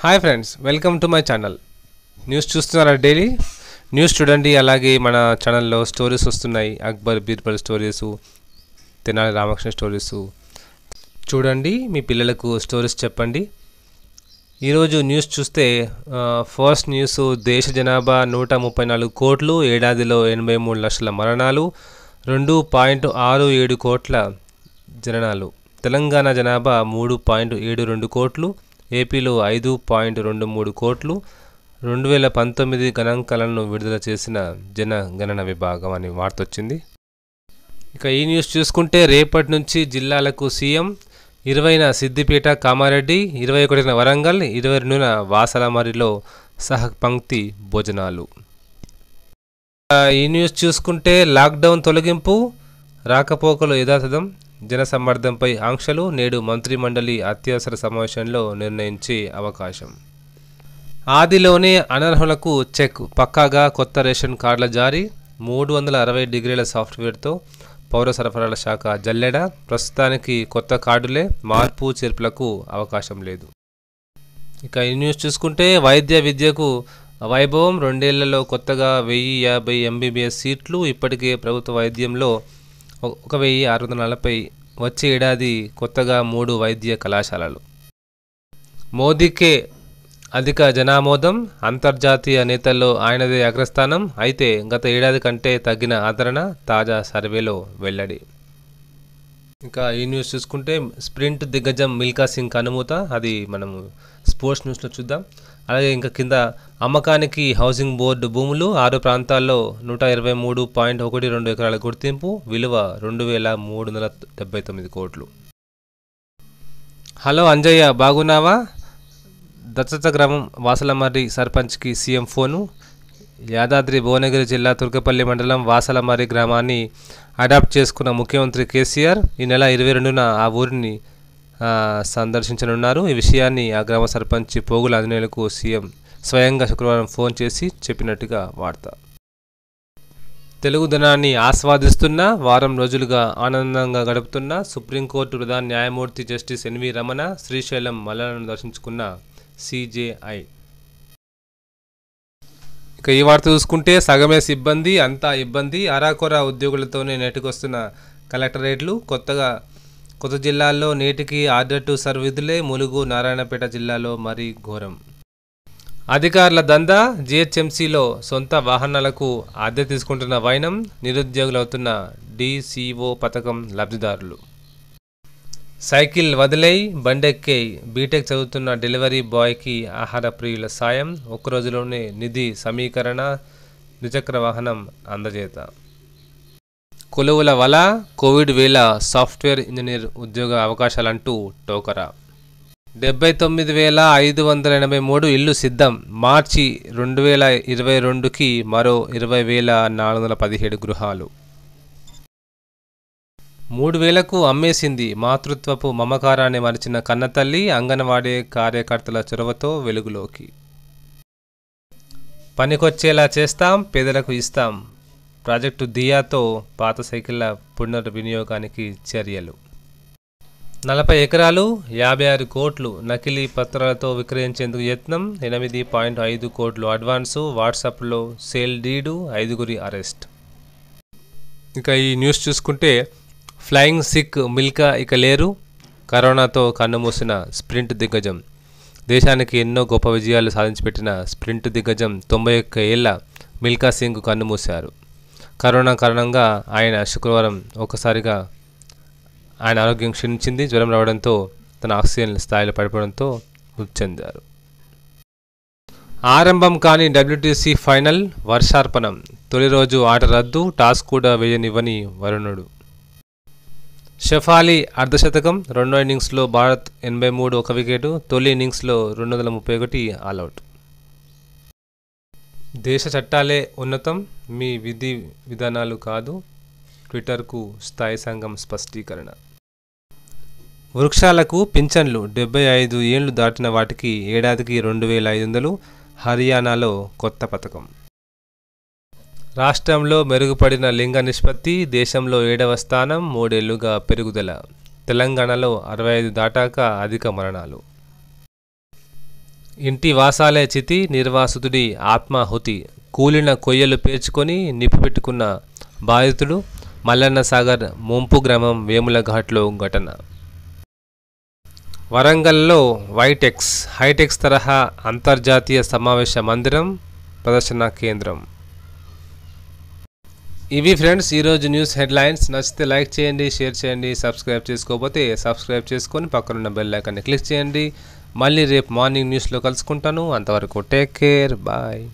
hi friends welcome to my channel news చూస్తున్నారా daily news చూడండి అలాగే మన ఛానల్లో స్టోరీస్ వస్తున్నాయి అక్బర్ బీర్బల్ స్టోరీస్ తెనాలి రామకృష్ణ స్టోరీస్ చూడండి మీ పిల్లలకు స్టోరీస్ చెప్పండి ఈరోజు న్యూస్ చూస్తే ఫస్ట్ న్యూస్ దేశ జనాభా నూట ముప్పై నాలుగు కోట్లు ఏడాదిలో ఎనభై మూడు లక్షల మరణాలు రెండు పాయింట్ ఆరు ఏడు కోట్ల జననాలు తెలంగాణ జనాభా మూడు పాయింట్ ఏడు రెండు కోట్లు ఏపీలో ఐదు పాయింట్ రెండు మూడు కోట్లు రెండు వేల పంతొమ్మిది గణాంకాలను విడుదల చేసిన జనగణన విభాగం అని వార్త వచ్చింది ఇక ఈ న్యూస్ చూసుకుంటే రేపటి నుంచి జిల్లాలకు సీఎం ఇరవైన సిద్దిపేట కామారెడ్డి ఇరవై ఒకటిన వరంగల్ ఇరవై రెండున వాసలమరిలో సహపంక్తి భోజనాలు ఈ న్యూస్ చూసుకుంటే లాక్డౌన్ తొలగింపు రాకపోకలు యథాతథం జనసమ్మర్దంపై ఆంక్షలు నేడు మంత్రిమండలి అత్యవసర సమావేశంలో నిర్ణయించే అవకాశం ఆదిలోనే అనర్హులకు చెక్ పక్కాగా కొత్త రేషన్ కార్డుల జారీ మూడు వందల అరవై డిగ్రీల సాఫ్ట్వేర్తో పౌర సరఫరాల శాఖ జల్లెడ ప్రస్తుతానికి కొత్త కార్డులే మార్పు చేర్పులకు అవకాశం లేదు ఇక ఈ న్యూస్ చూసుకుంటే వైద్య విద్యకు వైభవం రెండేళ్లలో కొత్తగా వెయ్యి యాభై ఎంబీబీఎస్ సీట్లు ఇప్పటికే ప్రభుత్వ వైద్యంలో ఒక వెయ్యి ఆరు వందల నలభై వచ్చే ఏడాది కొత్తగా మూడు వైద్య కళాశాలలు మోదీకే అధిక జనామోదం అంతర్జాతీయ నేతల్లో ఆయనదే అగ్రస్థానం అయితే గత ఏడాది కంటే తగ్గిన ఆదరణ తాజా సర్వేలో వెల్లడి ఇంకా ఈ న్యూస్ చూసుకుంటే స్ప్రింట్ దిగ్గజం మిల్కా సింగ్ కనుమూత అది మనము స్పోర్ట్స్ న్యూస్లో చూద్దాం అలాగే ఇంకా కింద అమ్మకానికి హౌసింగ్ బోర్డు భూములు ఆరు ప్రాంతాల్లో నూట ఇరవై మూడు పాయింట్ ఒకటి రెండు ఎకరాల గుర్తింపు విలువ రెండు వేల మూడు వందల డెబ్బై తొమ్మిది కోట్లు హలో అంజయ్య బాగున్నావా దత్త గ్రామం వాసలమర్రి సర్పంచ్కి సీఎం ఫోను యాదాద్రి భువనగిరి జిల్లా తుర్కపల్లి మండలం వాసలమర్రి గ్రామాన్ని అడాప్ట్ చేసుకున్న ముఖ్యమంత్రి కేసీఆర్ ఈ నెల ఇరవై రెండున ఆ ఊరిని సందర్శించనున్నారు ఈ విషయాన్ని ఆ గ్రామ సర్పంచ్ పోగుల అధినేలకు సీఎం స్వయంగా శుక్రవారం ఫోన్ చేసి చెప్పినట్టుగా వార్త తెలుగుదనాన్ని ఆస్వాదిస్తున్న వారం రోజులుగా ఆనందంగా గడుపుతున్న సుప్రీంకోర్టు ప్రధాన న్యాయమూర్తి జస్టిస్ ఎన్వి రమణ శ్రీశైలం మల్లలను దర్శించుకున్న సిజేఐ ఇక ఈ వార్త చూసుకుంటే సగమే సిబ్బంది అంతా ఇబ్బంది అరాకొరా ఉద్యోగులతోనే నెట్టుకొస్తున్న కలెక్టరేట్లు కొత్తగా కొత్త జిల్లాల్లో నేటికి ఆర్డర్ టు సర్ విధులే ములుగు నారాయణపేట జిల్లాలో మరీ ఘోరం అధికారుల దందా జిహెచ్ఎంసీలో సొంత వాహనాలకు అద్దె తీసుకుంటున్న వైనం నిరుద్యోగులవుతున్న డిసిఓ పథకం లబ్ధిదారులు సైకిల్ వదిలేయి బండెక్కే బీటెక్ చదువుతున్న డెలివరీ బాయ్కి ఆహార ప్రియుల సాయం రోజులోనే నిధి సమీకరణ ద్విచక్ర వాహనం అందజేత కొలువుల వల కోవిడ్ వేళ సాఫ్ట్వేర్ ఇంజనీర్ ఉద్యోగ అవకాశాలంటూ టోకరా డెబ్బై తొమ్మిది వేల ఐదు వందల ఎనభై మూడు ఇల్లు సిద్ధం మార్చి రెండు వేల ఇరవై రెండుకి మరో ఇరవై వేల నాలుగు వందల పదిహేడు గృహాలు మూడు వేలకు అమ్మేసింది మాతృత్వపు మమకారాన్ని మరిచిన కన్నతల్లి అంగన్వాడీ కార్యకర్తల చొరవతో వెలుగులోకి పనికొచ్చేలా చేస్తాం పేదలకు ఇస్తాం ప్రాజెక్టు దియాతో పాత సైకిళ్ల పునర్వినియోగానికి చర్యలు నలభై ఎకరాలు యాభై ఆరు కోట్లు నకిలీ పత్రాలతో విక్రయించేందుకు యత్నం ఎనిమిది పాయింట్ ఐదు కోట్లు అడ్వాన్సు వాట్సాప్లో సేల్ డీడు ఐదుగురి అరెస్ట్ ఇక ఈ న్యూస్ చూసుకుంటే ఫ్లయింగ్ సిక్ మిల్కా ఇక లేరు కరోనాతో కన్నుమూసిన స్ప్రింట్ దిగ్గజం దేశానికి ఎన్నో గొప్ప విజయాలు సాధించిపెట్టిన స్ప్రింట్ దిగ్గజం తొంభై ఒక్క ఏళ్ల మిల్కా సింగ్ కన్నుమూశారు కరోనా కారణంగా ఆయన శుక్రవారం ఒకసారిగా ఆయన ఆరోగ్యం క్షీణించింది జ్వరం రావడంతో తన ఆక్సిజన్ స్థాయిలో పడిపోవడంతో మృతి చెందారు ఆరంభం కాని డబ్ల్యూటీసీ ఫైనల్ వర్షార్పణం తొలి రోజు ఆట రద్దు టాస్ కూడా వేయనివ్వని వరుణుడు షెఫాలీ అర్ధశతకం రెండో ఇన్నింగ్స్లో భారత్ ఎనభై మూడు ఒక వికెట్ తొలి ఇన్నింగ్స్లో రెండు వందల ముప్పై ఒకటి ఆల్అవుట్ దేశ చట్టాలే ఉన్నతం మీ విధి విధానాలు కాదు ట్విట్టర్కు స్థాయి సంఘం స్పష్టీకరణ వృక్షాలకు పింఛన్లు డెబ్బై ఐదు ఏళ్లు దాటిన వాటికి ఏడాదికి రెండు వేల ఐదు వందలు హర్యానాలో కొత్త పథకం రాష్ట్రంలో మెరుగుపడిన లింగ నిష్పత్తి దేశంలో ఏడవ స్థానం మూడేళ్లుగా పెరుగుదల తెలంగాణలో అరవై ఐదు దాటాక అధిక మరణాలు ఇంటి వాసాలే చితి నిర్వాసితుడి ఆత్మాహుతి కూలిన కొయ్యలు పేర్చుకొని నిప్పుపెట్టుకున్న బాధితుడు మల్లన్న సాగర్ ముంపు గ్రామం వేములఘాట్లో ఘటన వరంగల్లో వైటెక్స్ హైటెక్స్ తరహా అంతర్జాతీయ సమావేశ మందిరం ప్రదర్శన కేంద్రం ఇవి ఫ్రెండ్స్ ఈరోజు న్యూస్ హెడ్లైన్స్ నచ్చితే లైక్ చేయండి షేర్ చేయండి సబ్స్క్రైబ్ చేసుకోకపోతే సబ్స్క్రైబ్ చేసుకొని పక్కనున్న బెల్ ఐకాన్ని క్లిక్ చేయండి మళ్ళీ రేపు మార్నింగ్ న్యూస్లో కలుసుకుంటాను అంతవరకు టేక్ కేర్ బాయ్